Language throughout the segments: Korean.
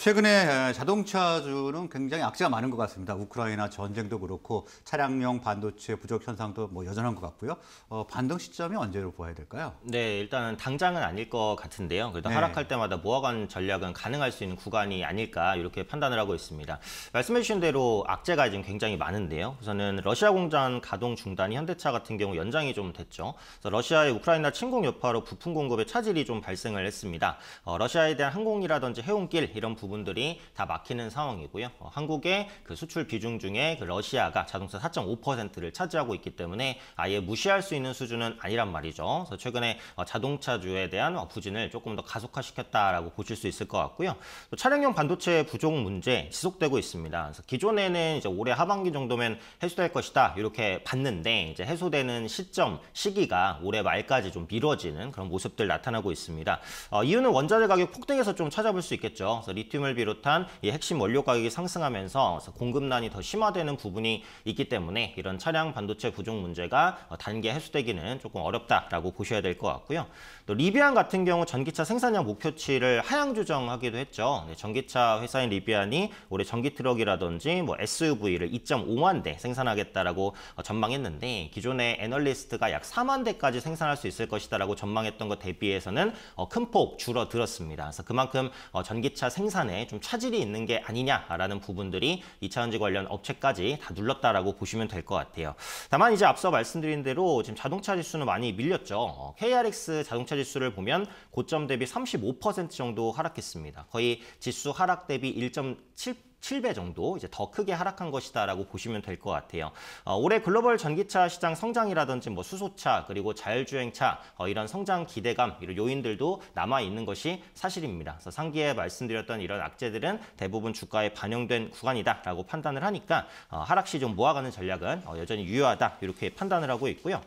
최근에 자동차주는 굉장히 악재가 많은 것 같습니다. 우크라이나 전쟁도 그렇고 차량용 반도체 부족 현상도 뭐 여전한 것 같고요. 어, 반등 시점이 언제로 보아야 될까요? 네, 일단은 당장은 아닐 것 같은데요. 그래도 네. 하락할 때마다 모아간 전략은 가능할 수 있는 구간이 아닐까 이렇게 판단을 하고 있습니다. 말씀해 주신 대로 악재가 지금 굉장히 많은데요. 우선은 러시아 공장 가동 중단이 현대차 같은 경우 연장이 좀 됐죠. 그래서 러시아의 우크라이나 침공 여파로 부품 공급에 차질이 좀 발생을 했습니다. 어, 러시아에 대한 항공이라든지 해운길 이런 부분 부분들이 다 막히는 상황이고요. 어, 한국의 그 수출 비중 중에 그 러시아가 자동차 4.5%를 차지하고 있기 때문에 아예 무시할 수 있는 수준은 아니란 말이죠. 그래서 최근에 어, 자동차주에 대한 부진을 조금 더 가속화시켰다라고 보실 수 있을 것 같고요. 또 차량용 반도체 부족 문제 지속되고 있습니다. 그래서 기존에는 이제 올해 하반기 정도면 해소될 것이다 이렇게 봤는데 이제 해소되는 시점 시기가 올해 말까지 좀 미뤄지는 그런 모습들 나타나고 있습니다. 어, 이유는 원자재 가격 폭등에서 좀 찾아볼 수 있겠죠. 그래서 리튬 제품을 비롯한 이 핵심 원료 가격이 상승하면서 공급난이 더 심화되는 부분이 있기 때문에 이런 차량 반도체 부족 문제가 어, 단계 해소되기는 조금 어렵다라고 보셔야 될 것 같고요. 또 리비안 같은 경우 전기차 생산량 목표치를 하향 조정하기도 했죠. 네, 전기차 회사인 리비안이 올해 전기 트럭이라든지 뭐 SUV를 2.5만 대 생산하겠다라고 어, 전망했는데 기존의 애널리스트가 약 4만 대까지 생산할 수 있을 것이다라고 전망했던 것 대비해서는 어, 큰폭 줄어들었습니다. 그래서 그만큼 전기차 생산 생에좀 차질이 있는 게 아니냐라는 부분들이 2차전지 관련 업체까지 다 눌렀다라고 보시면 될 것 같아요. 다만 이제 앞서 말씀드린 대로 지금 자동차 지수는 많이 밀렸죠. KRX 어, 자동차 지수를 보면 고점 대비 35% 정도 하락했습니다. 거의 지수 하락 대비 1.7 7배 정도 이제 더 크게 하락한 것이다라고 보시면 될 것 같아요. 어, 올해 글로벌 전기차 시장 성장이라든지 뭐 수소차 그리고 자율주행차 어, 이런 성장 기대감 이런 요인들도 남아 있는 것이 사실입니다. 그래서 상기에 말씀드렸던 이런 악재들은 대부분 주가에 반영된 구간이다라고 판단을 하니까 어, 하락 시좀 모아가는 전략은 어, 여전히 유효하다 이렇게 판단을 하고 있고요.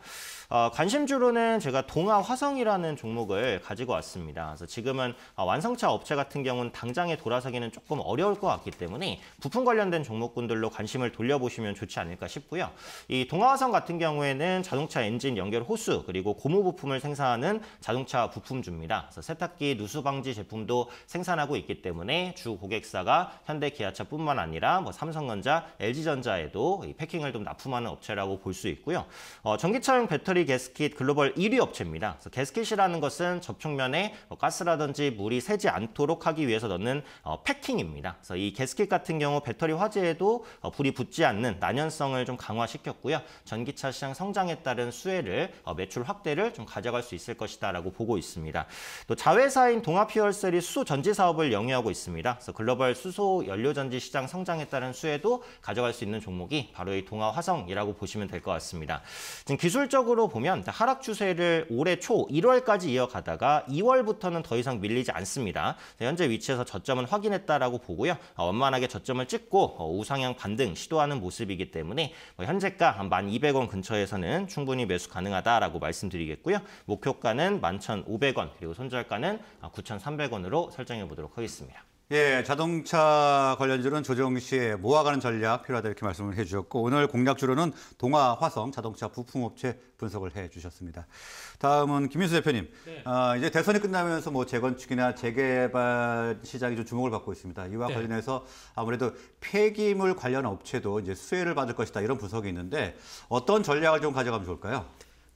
어, 관심주로는 제가 동아 화성이라는 종목을 가지고 왔습니다. 그래서 지금은 어, 완성차 업체 같은 경우는 당장에 돌아서기는 조금 어려울 것 같기 때문에 부품 관련된 종목군들로 관심을 돌려보시면 좋지 않을까 싶고요. 이 동아 화성 같은 경우에는 자동차 엔진 연결 호수 그리고 고무 부품을 생산하는 자동차 부품주입니다. 그래서 세탁기 누수 방지 제품도 생산하고 있기 때문에 주 고객사가 현대 기아차뿐만 아니라 뭐 삼성전자, LG전자에도 패킹을 좀 납품하는 업체라고 볼 수 있고요. 어, 전기차용 배터리 갤리 게스킷 글로벌 1위 업체입니다. 그래서 게스킷이라는 것은 접촉면에 뭐 가스라든지 물이 새지 않도록 하기 위해서 넣는 어, 패킹입니다. 그래서 이 게스킷 같은 경우 배터리 화재에도 어, 불이 붙지 않는 난연성을 좀 강화시켰고요. 전기차 시장 성장에 따른 수혜를 어, 매출 확대를 좀 가져갈 수 있을 것이다라고 보고 있습니다. 또 자회사인 동아피얼셀이 수소 전지 사업을 영위하고 있습니다. 그래서 글로벌 수소 연료 전지 시장 성장에 따른 수혜도 가져갈 수 있는 종목이 바로 이 동아화성이라고 보시면 될 것 같습니다. 지금 기술적으로 보면 하락 추세를 올해 초 1월까지 이어가다가 2월부터는 더 이상 밀리지 않습니다. 현재 위치에서 저점은 확인했다라고 보고요. 어, 원만하게 저점을 찍고 어, 우상향 반등 시도하는 모습이기 때문에 뭐 현재가 한 1,200원 근처에서는 충분히 매수 가능하다라고 말씀드리겠고요. 목표가는 11,500원 그리고 손절가는 9,300원으로 아, 설정해 보도록 하겠습니다. 예, 자동차 관련주는 조정 시에 모아가는 전략 필요하다 이렇게 말씀을 해주셨고 오늘 공략주로는 동화 화성 자동차 부품업체 분석을 해주셨습니다. 다음은 김민수 대표님, 네. 아, 이제 대선이 끝나면서 뭐 재건축이나 재개발 시장이 좀 주목을 받고 있습니다. 이와 네. 관련해서 아무래도 폐기물 관련 업체도 이제 수혜를 받을 것이다 이런 분석이 있는데 어떤 전략을 좀 가져가면 좋을까요?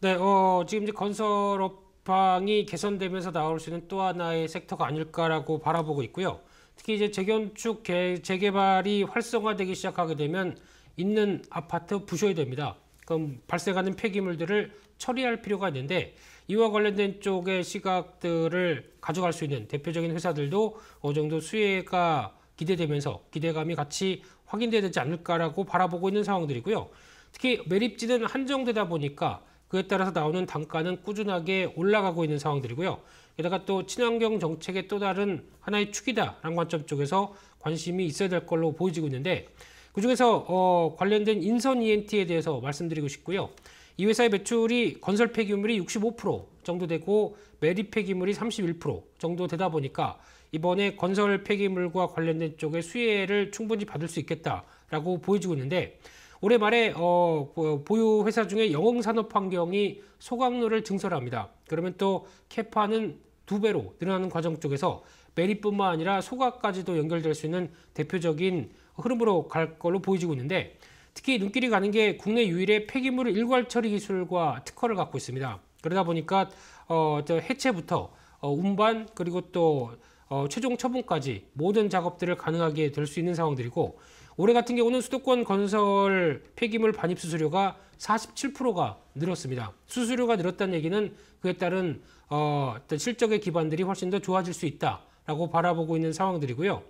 네, 어, 지금 이제 건설업 방이 개선되면서 나올 수 있는 또 하나의 섹터가 아닐까라고 바라보고 있고요. 특히 이제 재건축 개, 재개발이 활성화되기 시작하게 되면 있는 아파트 부셔야 됩니다. 그럼 발생하는 폐기물들을 처리할 필요가 있는데 이와 관련된 쪽의 시각들을 가져갈 수 있는 대표적인 회사들도 어느 정도 수혜가 기대되면서 기대감이 같이 확인돼야 되지 않을까라고 바라보고 있는 상황들이고요. 특히 매립지는 한정되다 보니까 그에 따라서 나오는 단가는 꾸준하게 올라가고 있는 상황들이고요. 게다가 또 친환경 정책의 또 다른 하나의 축이다라는 관점 쪽에서 관심이 있어야 될 걸로 보여지고 있는데 그중에서 어, 관련된 인선 ENT에 대해서 말씀드리고 싶고요. 이 회사의 매출이 건설 폐기물이 65% 정도 되고 매립 폐기물이 31% 정도 되다 보니까 이번에 건설 폐기물과 관련된 쪽의 수혜를 충분히 받을 수 있겠다라고 보여지고 있는데 올해 말에 어, 보유 회사 중에 영웅산업 환경이 소각로를 증설합니다. 그러면 또 캐파는 두 배로 늘어나는 과정 쪽에서 메리뿐만 아니라 소각까지도 연결될 수 있는 대표적인 흐름으로 갈 걸로 보여지고 있는데 특히 눈길이 가는 게 국내 유일의 폐기물 일괄 처리 기술과 특허를 갖고 있습니다. 그러다 보니까 어, 저 해체부터 어, 운반 그리고 또 어, 최종 처분까지 모든 작업들을 가능하게 될 수 있는 상황들이고 올해 같은 경우는 수도권 건설 폐기물 반입 수수료가 47%가 늘었습니다. 수수료가 늘었다는 얘기는 그에 따른 어, 실적의 기반들이 훨씬 더 좋아질 수 있다라고 바라보고 있는 상황들이고요.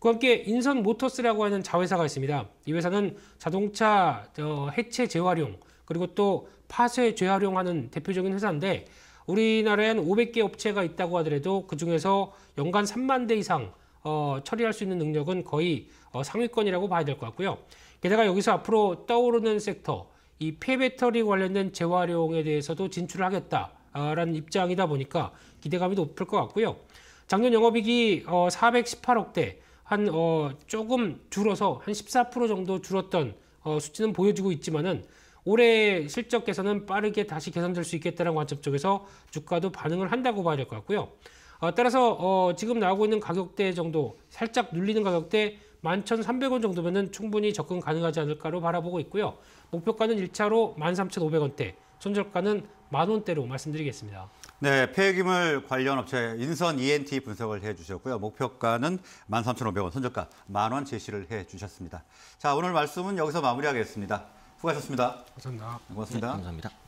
그와 함께 인선 모터스라고 하는 자회사가 있습니다. 이 회사는 자동차 어, 해체 재활용 그리고 또 파쇄 재활용하는 대표적인 회사인데 우리나라엔 500개 업체가 있다고 하더라도 그중에서 연간 3만 대 이상 어, 처리할 수 있는 능력은 거의 어, 상위권이라고 봐야 될 것 같고요. 게다가 여기서 앞으로 떠오르는 섹터, 이 폐배터리 관련된 재활용에 대해서도 진출하겠다라는 입장이다 보니까 기대감이 높을 것 같고요. 작년 영업이익이 어, 418억대, 한 어, 조금 줄어서 한 14% 정도 줄었던 어, 수치는 보여주고 있지만은 올해 실적 개선은 빠르게 다시 개선될 수 있겠다는 관점 쪽에서 주가도 반응을 한다고 봐야 될 것 같고요. 아, 따라서 어, 지금 나오고 있는 가격대 정도 살짝 눌리는 가격대 11,300원 정도면 충분히 접근 가능하지 않을까로 바라보고 있고요. 목표가는 1차로 13,500원대, 손절가는 만원대로 말씀드리겠습니다. 네, 폐기물 관련 업체 인선 ENT 분석을 해주셨고요. 목표가는 13,500원, 손절가 만원 제시를 해주셨습니다. 자, 오늘 말씀은 여기서 마무리하겠습니다. 수고하셨습니다. 감사합니다. 고맙습니다. 네, 감사합니다.